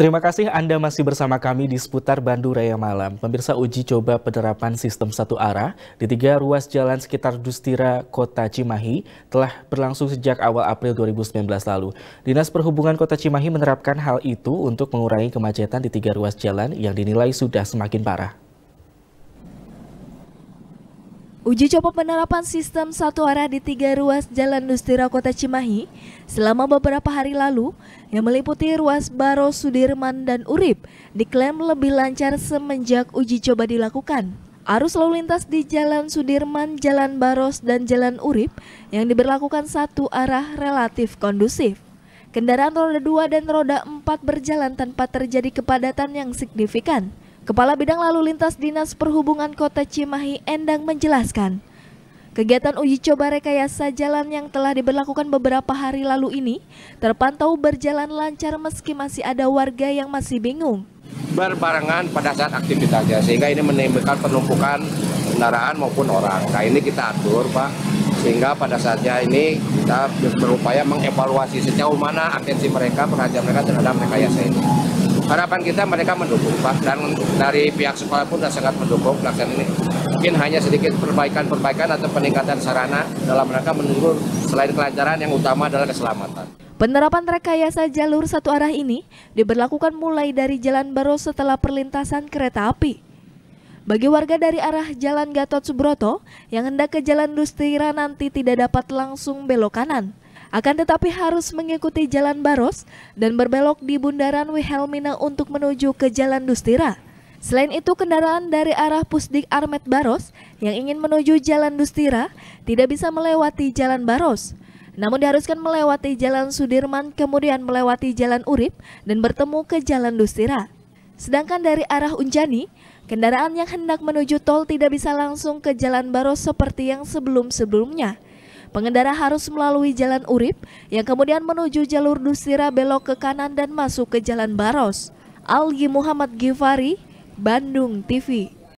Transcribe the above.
Terima kasih Anda masih bersama kami di seputar Bandung Raya Malam. Pemirsa uji coba penerapan sistem satu arah di tiga ruas jalan sekitar Dustira, Kota Cimahi telah berlangsung sejak awal April 2019 lalu. Dinas Perhubungan Kota Cimahi menerapkan hal itu untuk mengurangi kemacetan di tiga ruas jalan yang dinilai sudah semakin parah. Uji coba penerapan sistem satu arah di tiga ruas Jalan Nustira Kota Cimahi selama beberapa hari lalu yang meliputi ruas Baro Sudirman dan Urip diklaim lebih lancar semenjak uji coba dilakukan. Arus lalu lintas di Jalan Sudirman, Jalan Baros, dan Jalan Urip yang diberlakukan satu arah relatif kondusif. Kendaraan roda 2 dan roda 4 berjalan tanpa terjadi kepadatan yang signifikan. Kepala Bidang Lalu Lintas Dinas Perhubungan Kota Cimahi Endang menjelaskan, Kegiatan uji coba rekayasa jalan yang telah diberlakukan beberapa hari lalu ini terpantau berjalan lancar meski masih ada warga yang masih bingung. Berbarengan pada saat aktivitasnya sehingga ini menimbulkan penumpukan kendaraan maupun orang. Nah ini kita atur Pak sehingga pada saatnya ini kita berupaya mengevaluasi sejauh mana atensi mereka, perhatian mereka terhadap rekayasa ini harapan kita mereka mendukung Pak dan dari pihak sekolah pun sudah sangat mendukung pelaksanaan ini mungkin hanya sedikit perbaikan-perbaikan atau peningkatan sarana dalam rangka menunggu selain kelancaran yang utama adalah keselamatan. Penerapan rekayasa jalur satu arah ini diberlakukan mulai dari Jalan Baros setelah perlintasan kereta api. Bagi warga dari arah Jalan Gatot Subroto yang hendak ke Jalan Dustira nanti tidak dapat langsung belok kanan akan tetapi harus mengikuti Jalan Baros dan berbelok di Bundaran Wilhelmina untuk menuju ke Jalan Dustira. Selain itu, kendaraan dari arah Pusdik Armet Baros yang ingin menuju Jalan Dustira tidak bisa melewati Jalan Baros. Namun diharuskan melewati Jalan Sudirman kemudian melewati Jalan Urip dan bertemu ke Jalan Dustira. Sedangkan dari arah Unjani, kendaraan yang hendak menuju tol tidak bisa langsung ke Jalan Baros seperti yang sebelum-sebelumnya. Pengendara harus melalui jalan Urip yang kemudian menuju jalur Dusira belok ke kanan dan masuk ke jalan Baros. Algi Muhammad Givari, Bandung TV.